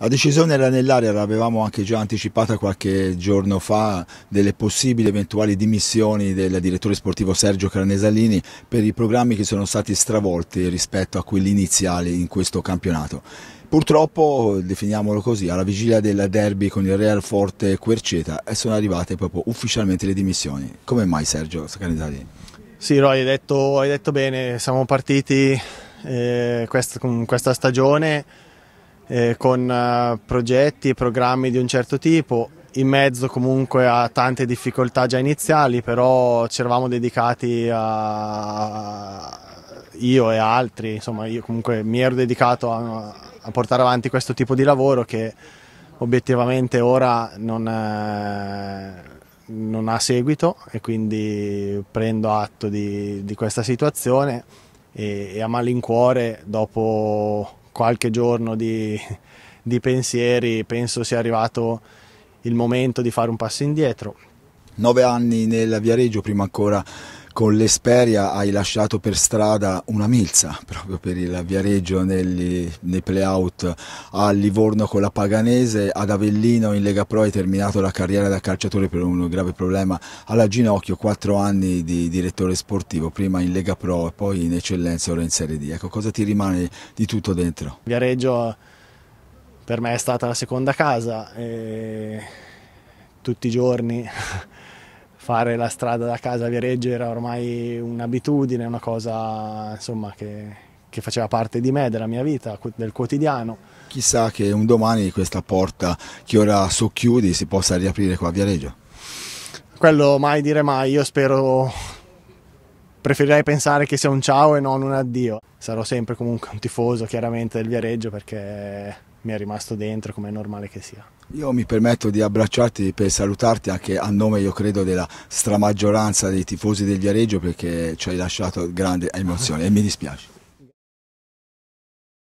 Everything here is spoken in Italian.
La decisione era nell'aria, l'avevamo anche già anticipata qualche giorno fa, delle possibili eventuali dimissioni del direttore sportivo Sergio Carnesalini per i programmi che sono stati stravolti rispetto a quelli iniziali in questo campionato. Purtroppo, definiamolo così, alla vigilia del derby con il Real Forte Querceta eh, sono arrivate proprio ufficialmente le dimissioni. Come mai Sergio Carnesalini? Sì, Roy, hai detto, hai detto bene, siamo partiti eh, quest con questa stagione eh, con eh, progetti e programmi di un certo tipo, in mezzo comunque a tante difficoltà già iniziali, però ci eravamo dedicati a io e altri, insomma io comunque mi ero dedicato a, a portare avanti questo tipo di lavoro che obiettivamente ora non, eh, non ha seguito e quindi prendo atto di, di questa situazione e, e a malincuore dopo qualche giorno di, di pensieri penso sia arrivato il momento di fare un passo indietro. Nove anni nel Viareggio prima ancora con l'Esperia hai lasciato per strada una milza proprio per il Viareggio negli, nei playout a Livorno con la Paganese, ad Avellino in Lega Pro hai terminato la carriera da calciatore per un grave problema alla ginocchio, quattro anni di direttore sportivo, prima in Lega Pro e poi in Eccellenza ora in Serie D. Ecco, cosa ti rimane di tutto dentro? Viareggio per me è stata la seconda casa, tutti i giorni fare la strada da casa a Viareggio era ormai un'abitudine, una cosa insomma, che, che, faceva parte di me, della mia vita, del quotidiano. Chissà che un domani questa porta che ora socchiudi si possa riaprire qua a Viareggio. Quello mai dire mai, io spero, preferirei pensare che sia un ciao e non un addio. Sarò sempre comunque un tifoso chiaramente del Viareggio perché mi è rimasto dentro come è normale che sia. Io mi permetto di abbracciarti per salutarti anche a nome, io credo, della stramaggioranza dei tifosi del Viareggio perché ci hai lasciato grande emozione e mi dispiace.